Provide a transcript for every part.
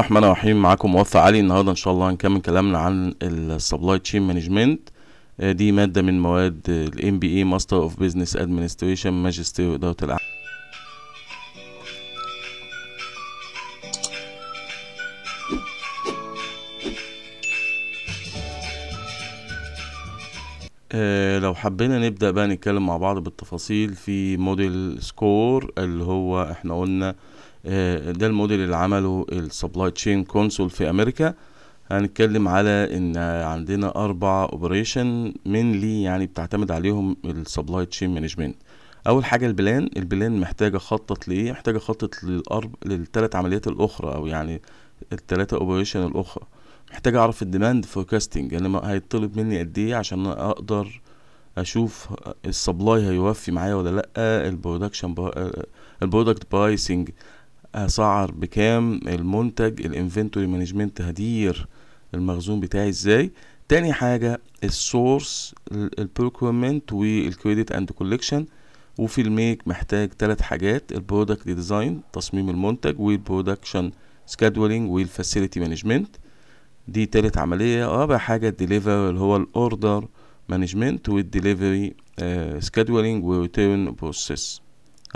الرحمن الرحيم معاكم موفق علي النهارده ان شاء الله هنكمل كلامنا عن السبلاي تشين مانجمنت دي ماده من مواد الام بي اي ماستر اوف بزنس ادمنستريشن ماجستير اداره الاعمال أه لو حبينا نبدا بقى نتكلم مع بعض بالتفاصيل في موديل سكور اللي هو احنا قلنا آه، ده الموديل اللي عمله السبلاي تشين كونسول في امريكا هنتكلم على ان عندنا اربع اوبريشن مينلي يعني بتعتمد عليهم السبلاي تشين مانجمنت اول حاجه البلان البلان محتاجه اخطط لايه محتاجه اخطط للارب للثلاث عمليات الاخرى او يعني الثلاثه اوبريشن الاخرى محتاج اعرف الديماند فوركاستنج انا هيطلب مني قد ايه عشان اقدر اشوف السبلاي هيوفي معايا ولا لا البرودكشن البرودكت برايسنج اسعر بكام المنتج الانفنتوري مانجمنت هدير المخزون بتاعي ازاي تاني حاجة السورس البروكومنت والكريدت اند كولكشن وفي الميك محتاج تلات حاجات البرودكت ديزاين تصميم المنتج والبرودكشن سكادولينج والفاسيلتي مانجمنت دي تالت عملية رابع حاجة الديليفر اللي هو الاوردر مانجمنت والديليفري آه، سكادولينج وريتيرن بروسيس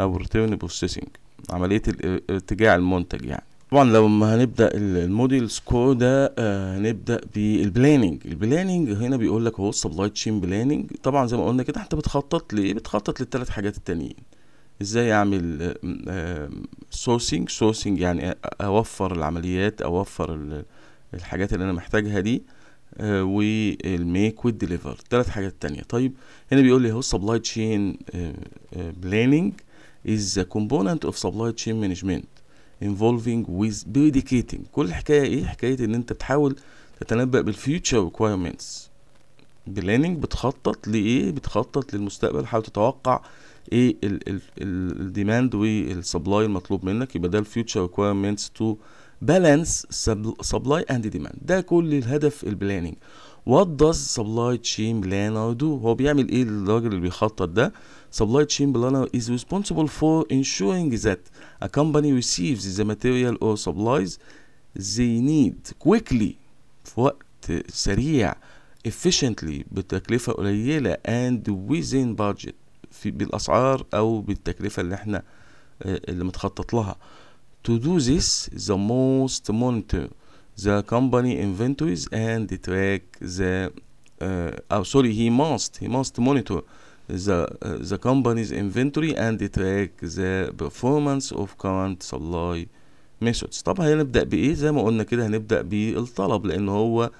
او ريتيرن بروسيسنج عمليه ارتجاع المنتج يعني طبعا لو ما هنبدا الموديل سكور ده آه هنبدا بالبلاننج البلاننج هنا بيقول لك هو السبلاي تشين بلاننج طبعا زي ما قلنا كده انت بتخطط ليه بتخطط للثلاث حاجات التانيين ازاي اعمل سورسينج آه، سورسينج آه، يعني اوفر العمليات اوفر الحاجات اللي انا محتاجها دي والميك والديليفر ثلاث حاجات التانية طيب هنا بيقول لي اهو السبلاي تشين بلاننج is a component of supply chain management involving with dedicating كل الحكايه ايه حكايه ان انت بتحاول تتنبأ future requirements planning بتخطط لايه بتخطط للمستقبل حاول تتوقع ايه demand الديماند supply المطلوب منك يبقى ده future requirements to balance supply and demand ده كل الهدف planning وات داز سبلاي تشين بلانر دو هو بيعمل ايه الراجل اللي بيخطط ده supply chain planner is responsible for ensuring that a company receives the material or supplies they need quickly في وقت سريع efficiently بتكلفة قليلة and within budget في بالأسعار أو بالتكلفة اللي احنا اللي متخطط لها to do this the most monitor the company inventories and track the uh, oh sorry he must he must monitor the uh, the company's inventory and track the performance of current supply methods طب هنبدأ بإيه زي ما قلنا كده هنبدأ بالطلب لأن هو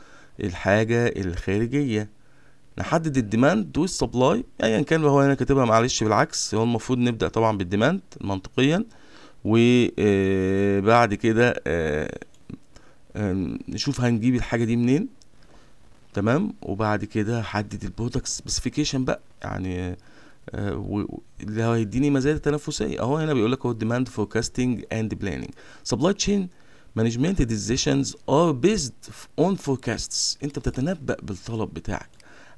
الحاجة الخارجية نحدد الديماند والسبلاي ايا كان هو هنا كاتبها معلش بالعكس هو المفروض نبدا طبعا بالديماند منطقيا وبعد آه، كده آه، نشوف هنجيب الحاجه دي منين تمام وبعد كده هحدد البرودكت سبيسيفيكيشن بقى يعني أه، اللي هيديني مزايا تنافسيه اهو هنا بيقول لك هو ديماند فوركاستنج اند بلاننج سبلاي تشين مانجمنت ديزيشنز ار بيزد اون فوركاستس انت بتتنبأ بالطلب بتاعك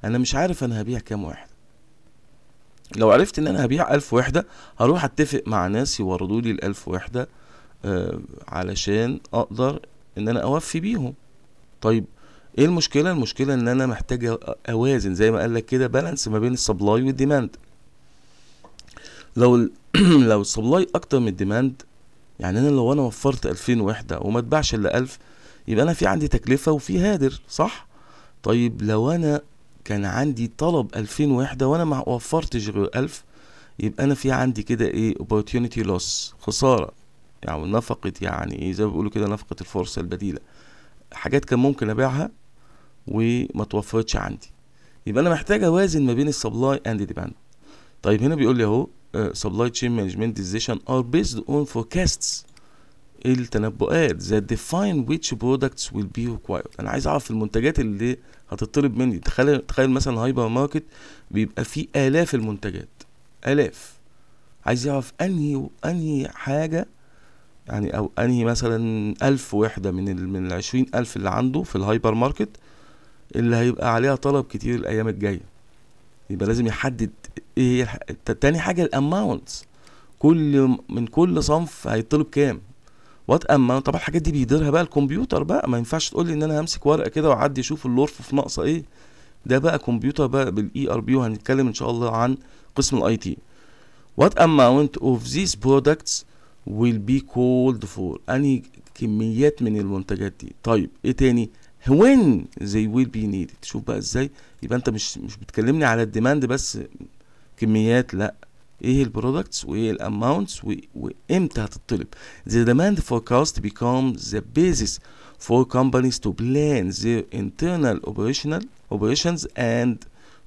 انا مش عارف انا هبيع كام واحد لو عرفت ان انا هبيع ألف وحده هروح اتفق مع ناس يوردوا لي ال1000 وحده أه، علشان اقدر ان انا اوفي بيهم طيب ايه المشكله المشكله ان انا محتاج اوازن زي ما قال لك كده بالانس ما بين السبلاي والديماند لو لو السبلاي اكتر من الديماند يعني انا لو انا وفرت 2000 وحده وما اتباعش الا 1000 يبقى انا في عندي تكلفه وفي هادر صح طيب لو انا كان عندي طلب 2000 وحده وانا ما وفرتش غير 1000 يبقى انا في عندي كده ايه opportunity loss خساره يعني نفقة يعني ايه زي ما بيقولوا كده نفقة الفرصة البديلة حاجات كان ممكن أبيعها وما توفرتش عندي يبقى أنا محتاج أوازن ما بين السبلاي أند ديماند طيب هنا بيقول لي أهو سبلاي تشين مانجمنت ديزيشن ار بيزد اون فوركاستس التنبؤات ذات ديفاين ويتش برودكتس ويل بي ريكوايرد انا عايز اعرف المنتجات اللي هتطلب مني تخيل تخيل مثلا هايبر ماركت بيبقى فيه الاف المنتجات الاف عايز يعرف انهي انهي حاجه يعني أو أنهي مثلا ألف وحدة من ال من العشرين ألف اللي عنده في الهايبر ماركت اللي هيبقى عليها طلب كتير الأيام الجاية يبقى لازم يحدد إيه هي تاني حاجة الأماونتس كل من كل صنف هيطلب كام وات اما طبعا الحاجات دي بيديرها بقى الكمبيوتر بقى ما ينفعش تقول لي ان انا همسك ورقه كده واعدي اشوف اللورف في ناقصه ايه ده بقى كمبيوتر بقى بالاي ار e بي وهنتكلم ان شاء الله عن قسم الاي تي وات اماونت اوف ذيس برودكتس will be called for any كميات من المنتجات دي طيب ايه تاني when they will be needed شوف بقى ازاي يبقى انت مش مش بتكلمني على الديماند بس كميات لا ايه البرودكتس وايه الاماونتس وامتى هتطلب the demand forecast becomes the basis for companies to plan their internal operational operations and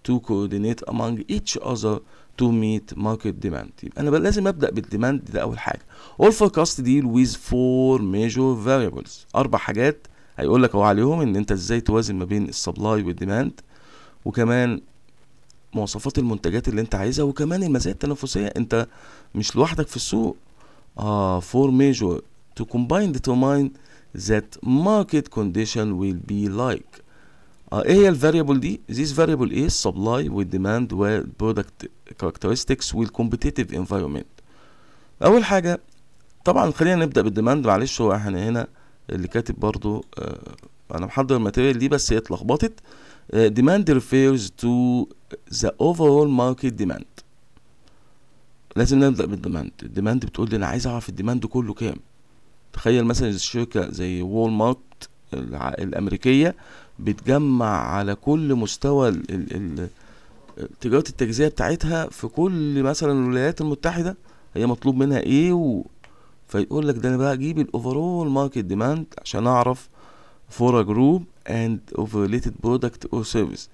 to coordinate among each other to meet market demand يبقى انا لازم ابدا بالديماند ده اول حاجه all forecast deal with four major variables اربع حاجات هيقول لك اهو عليهم ان انت ازاي توازن ما بين السبلاي والديماند وكمان مواصفات المنتجات اللي انت عايزها وكمان المزايا التنافسيه انت مش لوحدك في السوق اه فور ميجور تو combine determine that market condition will be like اه ايه هي الفاريبل دي ذيس فاريبل ايه supply والديماند والبرودكت characteristics والcompetitive environment اول حاجه طبعا خلينا نبدا بالديماند معلش هو احنا هنا اللي كاتب برضو اه انا محضر الماتيريال دي بس هي اتلخبطت ديماند آه، demand refers to the overall market demand لازم نبدا بالديماند الديماند بتقول لي انا عايز اعرف الديماند كله كام تخيل مثلا الشركه زي وول مارت الامريكيه بتجمع على كل مستوى ال ال تجاره التجزئه بتاعتها في كل مثلا الولايات المتحده هي مطلوب منها ايه و... فيقول لك ده انا بقى اجيب الاوفرول ماركت ديماند عشان اعرف for a group and of related product or service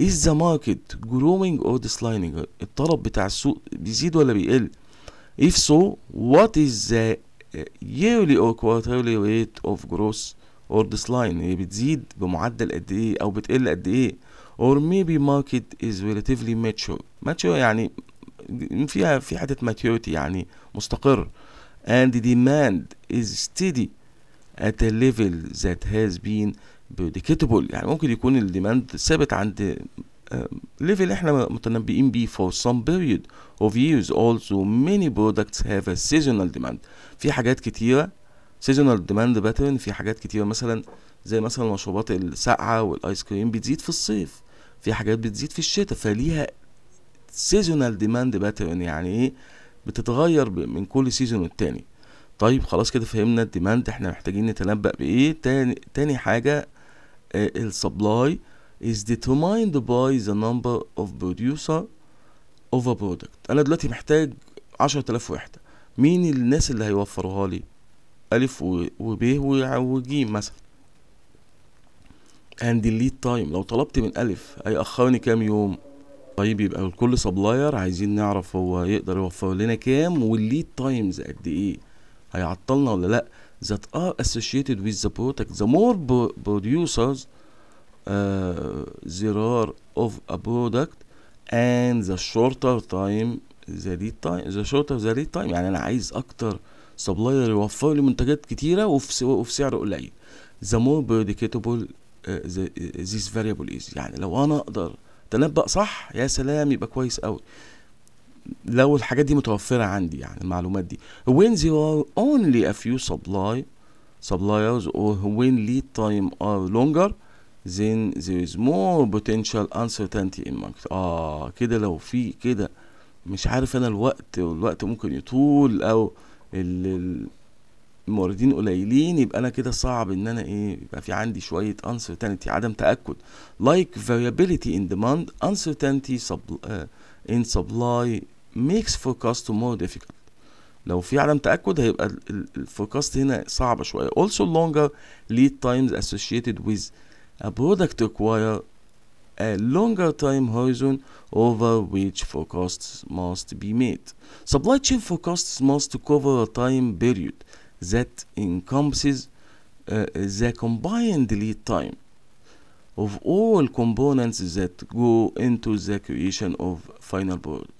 is the market growing or declining الطلب بتاع السوق بيزيد ولا بيقل if so what is the yearly or quarterly rate of growth or this line هي بتزيد بمعدل قد ايه او بتقل قد ايه or maybe market is relatively mature mature يعني فيها في حتة maturity يعني مستقر and the demand is steady at a level that has been predictable يعني ممكن يكون ال demand ثابت عند ليفل احنا متنبئين بيه for some period of years also many products have a seasonal demand في حاجات كتيرة سيزونال ديماند باترن في حاجات كتيره مثلا زي مثلا المشروبات الساقعه والايس كريم بتزيد في الصيف في حاجات بتزيد في الشتاء فليها سيزونال ديماند باترن يعني ايه بتتغير من كل سيزون والتاني طيب خلاص كده فهمنا الديماند احنا محتاجين نتنبأ بايه تاني, تاني حاجه اه السبلاي is determined by the number of producer of a product انا دلوقتي محتاج عشرة آلاف وحده مين الناس اللي هيوفروها لي ألف وب وج مثلا and delete time لو طلبت من ألف هيأخرني كام يوم طيب يبقى كل سبلاير عايزين نعرف هو يقدر يوفر لنا كام والليد تايمز قد ايه هيعطلنا ولا لا that are associated with the product the more producers uh, there are of a product and the shorter time the lead time the shorter the lead time يعني انا عايز اكتر سبلاير يوفر لي منتجات كتيره وفي سعر قليل ذا مور بريديكتابل ذيس فاريبل از يعني لو انا اقدر تنبأ صح يا سلام يبقى كويس قوي لو الحاجات دي متوفرة عندي يعني المعلومات دي when there are only a few supply suppliers or when lead time are longer then there is more potential uncertainty in market اه كده لو في كده مش عارف انا الوقت والوقت ممكن يطول او الموردين قليلين يبقى انا كده صعب ان انا ايه يبقى في عندي شويه uncertainty عدم تاكد like variability in demand uncertainty sub, uh, in supply makes forecast more difficult لو في عدم تاكد هيبقى الفوركاست هنا صعبه شويه also longer lead times associated with a product require a longer time horizon over which forecasts must be made. Supply chain forecasts must cover a time period that encompasses uh, the combined lead time of all components that go into the creation of final product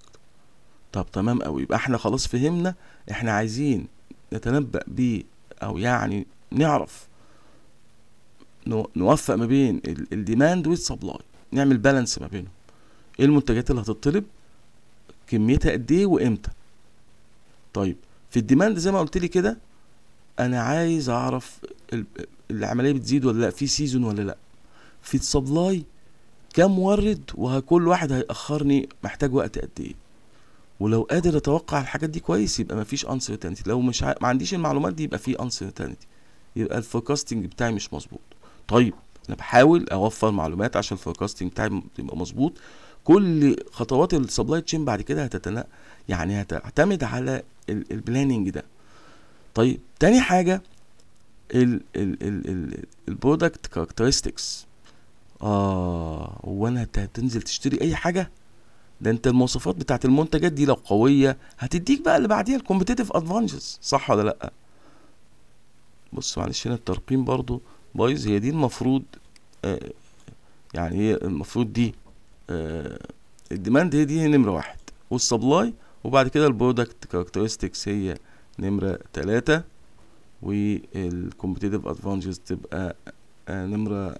طب تمام قوي يبقى احنا خلاص فهمنا احنا عايزين نتنبأ ب او يعني نعرف نوفق ما بين الديماند والسبلاي نعمل بالانس ما بينهم ايه المنتجات اللي هتطلب كميتها قد ايه وامتى طيب في الديماند زي ما قلت لي كده انا عايز اعرف العمليه بتزيد ولا لا في سيزون ولا لا في السبلاي كم ورد وكل واحد هيأخرني محتاج وقت قد ايه ولو قادر اتوقع الحاجات دي كويس يبقى مفيش انسرتينتي لو مش ع... ما عنديش المعلومات دي يبقى في انسرتينتي يبقى الفوركاستنج بتاعي مش مظبوط طيب انا بحاول اوفر معلومات عشان الفوركاستنج بتاعي يبقى مظبوط كل خطوات السبلاي تشين بعد كده هتتنا يعني هتعتمد على البلاننج ده طيب تاني حاجه البرودكت كاركترستكس اه هو انا هتنزل تشتري اي حاجه ده انت المواصفات بتاعت المنتجات دي لو قويه هتديك بقى اللي بعديها الكومبتيتف ادفانجز صح ولا لا بص معلش هنا الترقيم برضو بايظ هي دي المفروض آه، يعني هي المفروض دي آه، الديماند هي دي نمرة واحد والسبلاي وبعد كده البرودكت كاركترستكس هي نمرة تلاتة والكومبتيتيف ادفانتجز تبقى آه، نمرة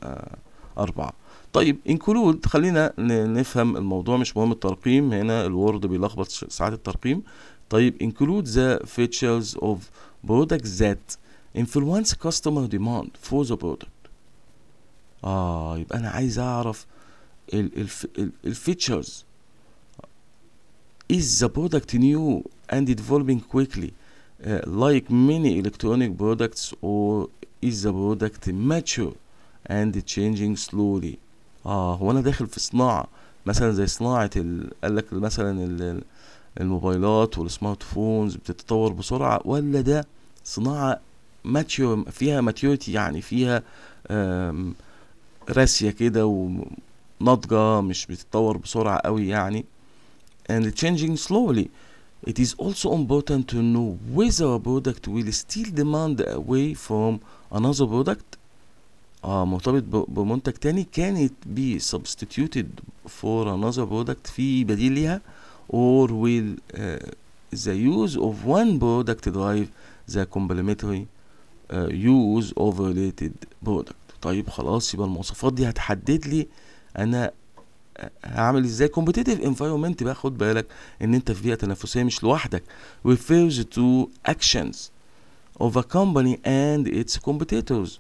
أربعة طيب انكلود خلينا نفهم الموضوع مش مهم الترقيم هنا الوورد بيلخبط ساعات الترقيم طيب انكلود ذا فيتشرز اوف برودكت ذات influence customer demand for the product اه يبقى انا عايز اعرف ال ال ال الفيتشرز is the product new and developing quickly uh, like many electronic products or is the product mature and changing slowly اه هو انا داخل في صناعه مثلا زي صناعه قال لك مثلا الموبايلات والسمارت فونز بتتطور بسرعه ولا ده صناعه ماتيو فيها ماتيوريتي يعني فيها راسية كده وناضجة مش بتتطور بسرعة قوي يعني and changing slowly It is also important to know whether a product will still demand away from another product آه مرتبط بمنتج تاني can it be substituted for another product في بديل ليها or will uh, the use of one product drive the complementary يوز اوفر ريتد برودكت طيب خلاص يبقى المواصفات دي هتحدد لي انا هعمل ازاي كومبتيتيف انفايرمنت بقى خد بالك ان انت في بيئه تنافسيه مش لوحدك refers to actions of a company and its competitors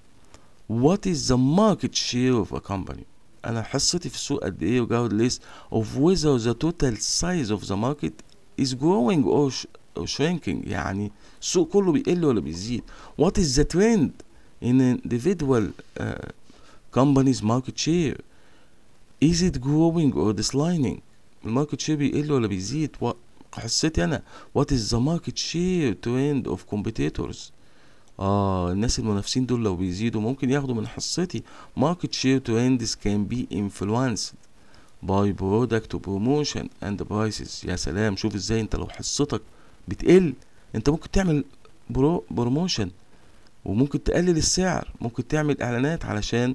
what is the market share of a company انا حصتي في السوق قد ايه regardless of whether the total size of the market is growing or او شرينكينج يعني السوق كله بيقل ولا بيزيد وات از ذا تريند ان انديفيدوال كومبانيز ماركت شير از ات جروينج اور ديسلايننج الماركت شير بيقل ولا بيزيد حسيت انا وات از ذا ماركت شير تريند اوف كومبيتيتورز اه الناس المنافسين دول لو بيزيدوا ممكن ياخدوا من حصتي ماركت شير تريندز كان بي انفلونسد باي برودكت وبروموشن اند برايسز يا سلام شوف ازاي انت لو حصتك بتقل انت ممكن تعمل برو بروموشن وممكن تقلل السعر ممكن تعمل اعلانات علشان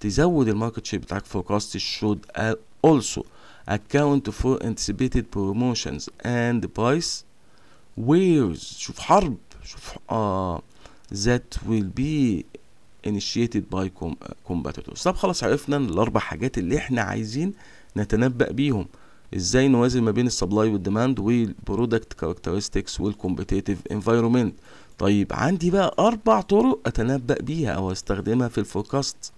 تزود الماركت شير بتاعك كاست should also account for anticipated promotions and price wares شوف حرب شوف آه that will be initiated by competitors طب خلاص عرفنا الاربع حاجات اللي احنا عايزين نتنبأ بيهم ازاي نوازن ما بين السبلاي والديماند والبرودكت كاركترستكس والكومبيتيتيف انفايرومنت طيب عندي بقى اربع طرق اتنبأ بيها او استخدمها في الفوركاست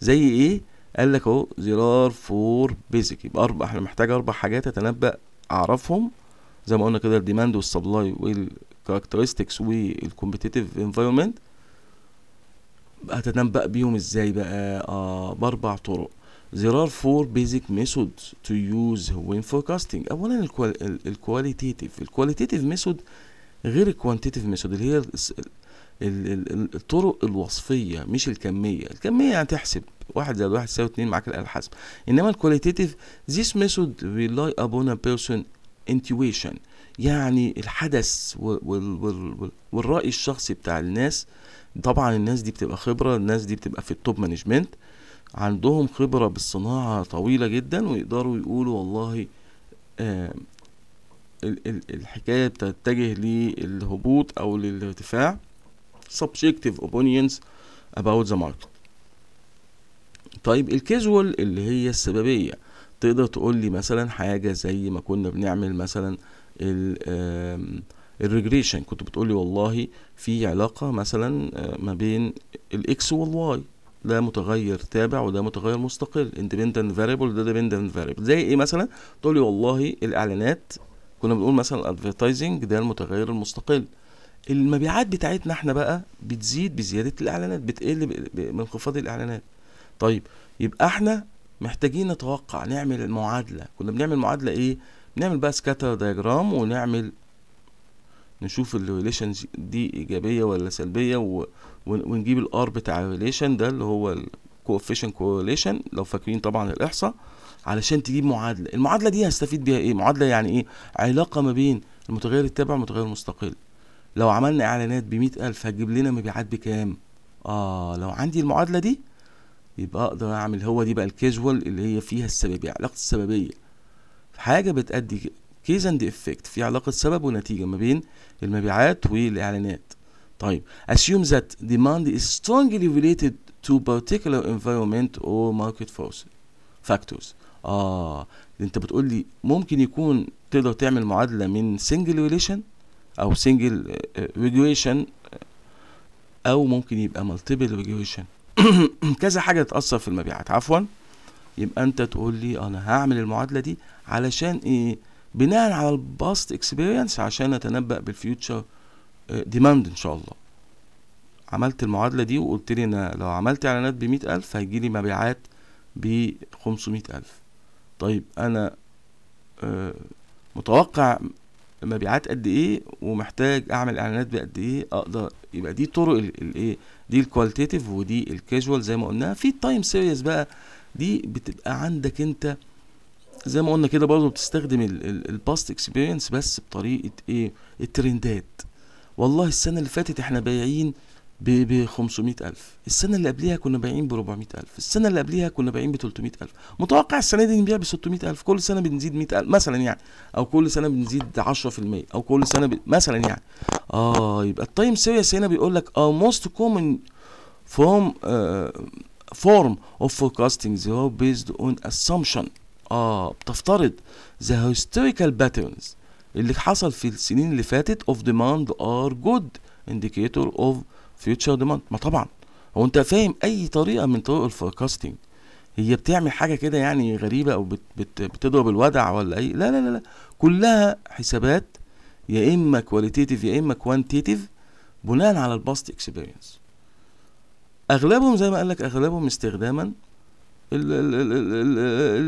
زي ايه قال لك اهو زرار فور بيزك يبقى اربع احنا محتاج اربع حاجات اتنبأ اعرفهم زي ما قلنا كده الديماند والسبلاي والكاركترستكس والكومبيتيتيف انفايرمنت هتتنبأ بيهم ازاي بقى آه باربع طرق There are four basic methods to use when forecasting. أولا الكواليتيتيف الكواليتيتيف ميثود غير الكوانتيتيف ميثود اللي هي الطرق الوصفية مش الكمية الكمية يعني تحسب واحد زائد واحد يساوي اتنين معاك الآلة الحاسبة إنما الكواليتيتيف this method rely upon a person intuition يعني الحدث والرأي الشخصي بتاع الناس طبعا الناس دي بتبقى خبرة الناس دي بتبقى في التوب مانجمنت عندهم خبرة بالصناعة طويلة جدا ويقدروا يقولوا والله آه، الحكاية بتتجه للهبوط أو للارتفاع subjective opinions about the market طيب الكاجوال اللي هي السببية تقدر تقول لي مثلا حاجة زي ما كنا بنعمل مثلا الريجريشن كنت بتقول لي والله في علاقة مثلا آه، ما بين الاكس والواي ده متغير تابع وده متغير مستقل independent variable وده dependent variable زي ايه مثلا تقول لي والله الاعلانات كنا بنقول مثلا الادفرتايزنج ده المتغير المستقل المبيعات بتاعتنا احنا بقى بتزيد بزياده الاعلانات بتقل بانخفاض الاعلانات طيب يبقى احنا محتاجين نتوقع نعمل معادله كنا بنعمل معادله ايه بنعمل بقى سكاتر دايجرام ونعمل نشوف الريليشن دي ايجابيه ولا سلبيه و... ونجيب الار بتاع الريليشن ده اللي هو الكوفيشن كوريليشن لو فاكرين طبعا الاحصاء علشان تجيب معادله المعادله دي هستفيد بيها ايه معادله يعني ايه علاقه ما بين المتغير التابع والمتغير المستقل لو عملنا اعلانات ب ألف هتجيب لنا مبيعات بكام اه لو عندي المعادله دي يبقى اقدر اعمل هو دي بقى الكاجوال اللي هي فيها السببيه علاقه السببيه حاجه بتأدي كيز اند افكت في علاقه سبب ونتيجه ما بين المبيعات والاعلانات طيب assume that demand is strongly related to particular environment or market forces factors اه انت بتقول لي ممكن يكون تقدر تعمل معادله من single relation او single آه، regression آه، او ممكن يبقى multiple regression كذا حاجه تاثر في المبيعات عفوا يبقى انت تقول لي انا هعمل المعادله دي علشان ايه بناء على الباست اكسبيرينس عشان اتنبأ بالفيوتشر ديماند آه، ان شاء الله عملت المعادلة دي وقلت لي انا لو عملت اعلانات ب الف لي مبيعات ب الف طيب انا آه، متوقع مبيعات قد ايه ومحتاج اعمل اعلانات بقد ايه اقدر يبقى دي طرق الايه دي الكواليتيف ودي الكاجوال زي ما قلنا في التايم سيريز بقى دي بتبقى عندك انت زي ما قلنا كده برضه بتستخدم الباست اكسبيرينس بس بطريقه ايه الترندات والله السنة اللي فاتت احنا بايعين ب 500 ألف السنة اللي قبليها كنا بايعين ب 400 ألف السنة اللي قبليها كنا بايعين ب 300 ألف متوقع السنة دي نبيع ب 600 ألف كل سنة بنزيد 100 ألف مثلا يعني أو كل سنة بنزيد 10% أو كل سنة ب... مثلا يعني آه يبقى التايم سيريس هنا بيقول لك اه موست كومن فورم فورم اوف فوركاستنج هو بيزد اون اسامشن اه بتفترض ذا هيستوريكال باترنز اللي حصل في السنين اللي فاتت اوف ديماند ار جود indicator اوف فيوتشر ديماند ما طبعا هو انت فاهم اي طريقه من طرق الفوركاستنج هي بتعمل حاجه كده يعني غريبه او بت بت بتضرب الودع ولا اي لا لا لا, لا. كلها حسابات يا اما كواليتيتيف يا اما كوانتيتيف بناء على الباست اكسبيرينس اغلبهم زي ما قال لك اغلبهم استخداما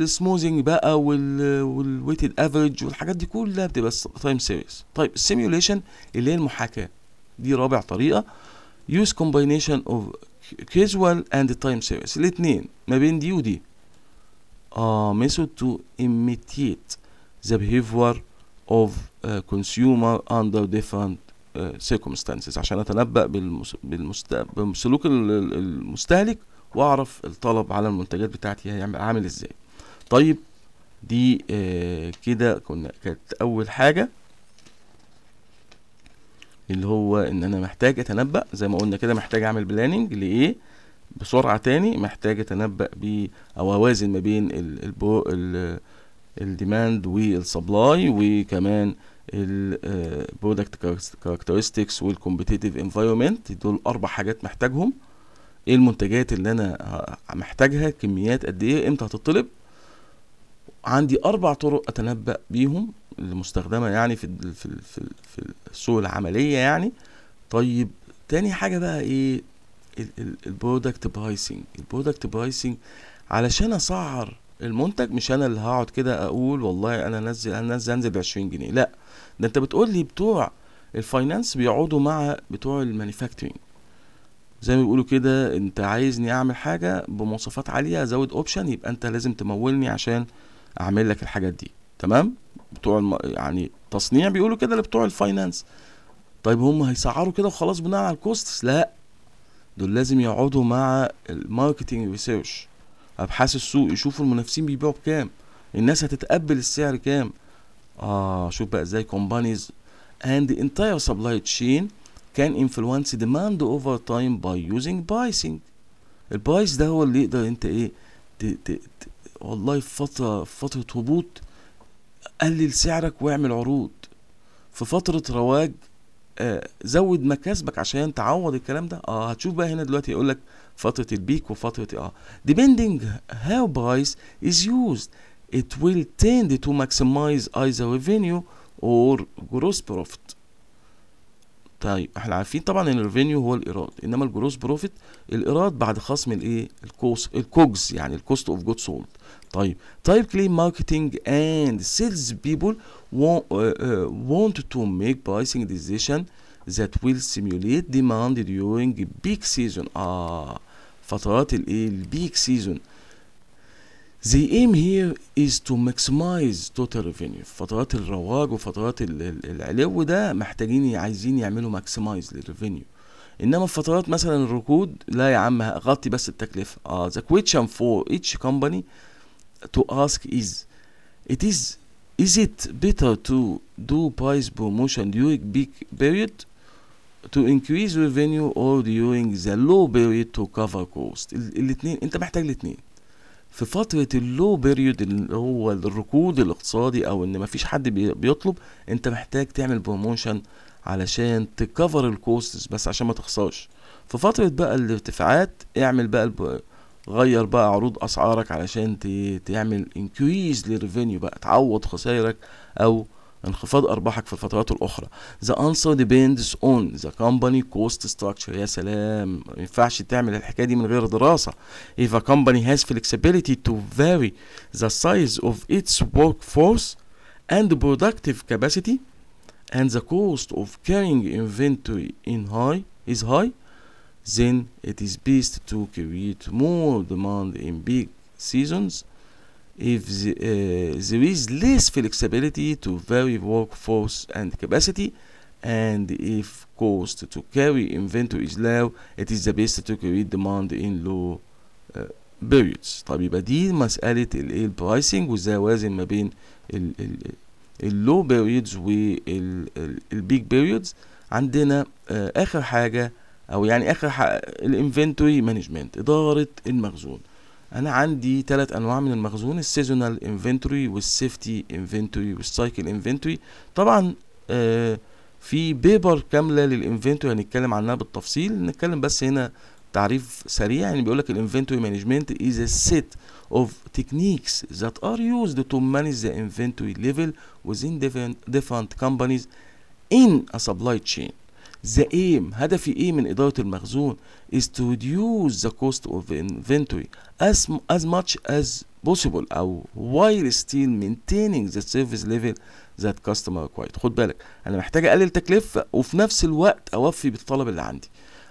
السموزنج بقى والويتد افريج والحاجات دي كلها بتبقى تايم سيريز طيب السيميوليشن اللي هي المحاكاه دي رابع طريقه يوز كومباينيشن اوف كيجوال اند تايم سيريز الاثنين ما بين دي ودي اه ميثود تو ايميتيت ذا behavior اوف كونسيومر اندر ديفرنت سيركمستانسز عشان اتنبأ بالمس... بالمست... بسلوك المستهلك واعرف الطلب على المنتجات بتاعتي هيعمل عامل ازاي طيب دي آه كده كنا كانت اول حاجه اللي هو ان انا محتاج اتنبأ زي ما قلنا كده محتاج اعمل بلاننج لايه بسرعه تاني محتاج اتنبأ ب او اوازن ما بين البو الديماند والسبلاي وكمان البرودكت كاركترستكس والكومبيتيتيف انفايرمنت دول اربع حاجات محتاجهم ايه المنتجات اللي انا محتاجها كميات قد ايه امتى هتطلب عندي اربع طرق اتنبأ بيهم المستخدمه يعني في في في, في السوق العمليه يعني طيب تاني حاجه بقى ايه البرودكت برايسنج البرودكت برايسنج علشان اسعر المنتج مش انا اللي هقعد كده اقول والله انا انزل انا انزل انزل ب 20 جنيه لا ده انت بتقول لي بتوع الفاينانس بيقعدوا مع بتوع المانيفاكتشرنج زي ما بيقولوا كده انت عايزني اعمل حاجه بمواصفات عاليه ازود اوبشن يبقى انت لازم تمولني عشان اعمل لك الحاجات دي تمام بتوع الم... يعني تصنيع بيقولوا كده لبتوع الفاينانس طيب هم هيسعروا كده وخلاص بناء على الكوستس لا دول لازم يقعدوا مع الماركتنج ريسيرش ابحاث السوق يشوفوا المنافسين بيبيعوا بكام الناس هتتقبل السعر كام اه شوف بقى ازاي كومبانيز اند انتاير سبلاي تشين can influence demand over time by using بايسنج البايس ده هو اللي يقدر انت ايه ت ت ت والله في فترة في فترة هبوط قلل سعرك واعمل عروض في فترة رواج آه زود مكاسبك عشان تعوض الكلام ده اه هتشوف بقى هنا دلوقتي يقول لك فترة البيك وفترة اه depending how price is used it will tend to maximize either revenue or gross profit طيب احنا عارفين طبعا ان الريفينيو هو الايراد انما الجروس بروفيت الايراد بعد خصم الايه الكوس الكوجز يعني الكوست اوف جود سولد طيب تايب كليم ماركتنج اند سيلز بيبل وونت تو ميك برايسنج ديزيشن ذات ويل سيميوليت ديماند during بيك سيزون اه فترات الايه البيك سيزون The aim here is to maximize total revenue فترات الرواج وفترات العلو ده محتاجين عايزين يعملوا ماكسمايز للريفينيو انما في فترات مثلا الركود لا يا عم غطي بس التكلفه اه the question for each company to ask is it is is it better to do price promotion during big period to increase revenue or during the low period to cover cost الاثنين انت محتاج الاثنين في فترة اللو بيريود اللي هو الركود الاقتصادي او ان مفيش حد بيطلب انت محتاج تعمل بروموشن علشان تكفر الكوستس بس عشان ما تخسرش في فترة بقى الارتفاعات اعمل بقى الب... غير بقى عروض اسعارك علشان ت... تعمل انكويز للريفينيو بقى تعوض خسائرك او انخفاض أرباحك في الفترات الأخرى the answer depends on the company cost structure يا سلام ما ينفعش تعمل الحكاية دي من غير دراسة if a company has flexibility to vary the size of its workforce and productive capacity and the cost of carrying inventory in high is high then it is best to create more demand in big seasons if the, uh, there is less flexibility to vary workforce and capacity and if cost to carry inventory is low it is the best to create demand in low uh, periods طب يبقى دي مسألة الايه البرايسنج وازاي اوازن ما بين اللو بيريودز big periods. عندنا اخر حاجة او يعني اخر inventory management ادارة المخزون انا عندي ثلاث انواع من المخزون السيزونال انفنتوري والسيفتي انفنتوري والسايكل انفنتوري طبعا آه في بيبر كامله للانفنتوري هنتكلم عنها بالتفصيل نتكلم بس هنا تعريف سريع يعني بيقول لك الانفنتوري مانجمنت از ا سيت اوف تكنيكس ذات ار يوزد تو مانج ذا انفنتوري ليفل وذين ديفرنت كومبانيز ان ا سبلاي تشين The aim هدفي ايه من إدارة المخزون is to reduce the cost of inventory as, as much as possible أو while still maintaining the service level that customer required خد بالك أنا محتاج أقلل تكلفة وفي نفس الوقت أوفي بالطلب اللي عندي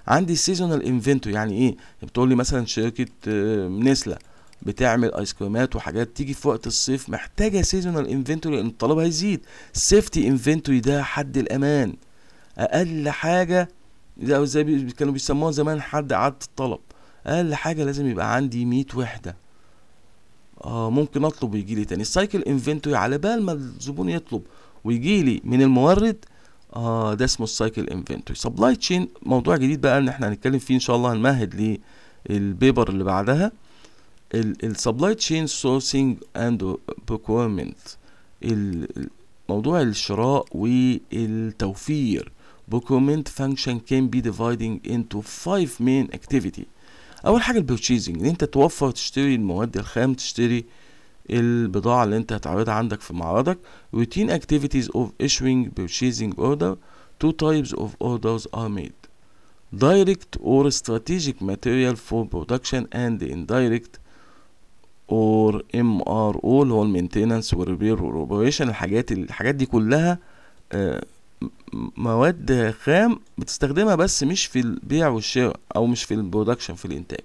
عندي seasonal inventory يعني ايه يعني بتقول لي مثلا شركة آه، نسلة بتعمل ايس كريمات وحاجات تيجي في وقت الصيف محتاجه سيزونال انفنتوري لان الطلب هيزيد سيفتي انفنتوري ده حد الامان اقل حاجه او زي كانوا بيسموها زمان حد عد الطلب اقل حاجه لازم يبقى عندي 100 وحده آه ممكن اطلب ويجي لي تاني السايكل انفنتوري على بال ما الزبون يطلب ويجي لي من المورد آه ده اسمه السايكل انفنتوري سبلاي تشين موضوع جديد بقى ان احنا هنتكلم فيه ان شاء الله هنمهد للبيبر اللي بعدها السبلاي تشين سورسنج اند بروكيرمنت موضوع الشراء والتوفير document function can be dividing into five main activity اول حاجه البيرتشيزنج ان انت توفر تشتري المواد الخام تشتري البضاعه اللي انت هتعرضها عندك في معرضك routine activities of issuing purchasing order two types of orders are made direct or strategic material for production and indirect or MRO اللي هو المينتيننس والريبير والاوبريشن الحاجات الحاجات دي كلها آه مواد خام بتستخدمها بس مش في البيع والشراء او مش في البرودكشن في الانتاج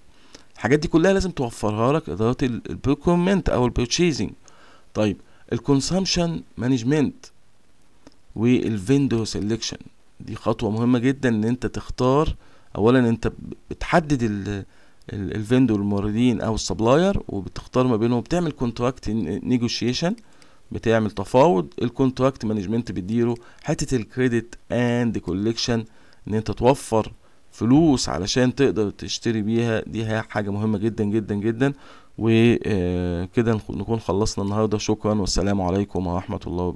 الحاجات دي كلها لازم توفرها لك اداره البروكومنت او البرتشيزنج طيب الكونسامشن مانجمنت والفيندور سيلكشن دي خطوه مهمه جدا ان انت تختار اولا انت بتحدد الفيندور الموردين او السبلاير وبتختار ما بينهم بتعمل كونتراكت نيجوشيشن بتعمل تفاوض الكونتراكت مانجمنت بتديره حته الكريدت اند كولكشن ان انت توفر فلوس علشان تقدر تشتري بيها دي حاجه مهمه جدا جدا جدا وكده آه، نكون خلصنا النهارده شكرا والسلام عليكم ورحمه الله وبركاته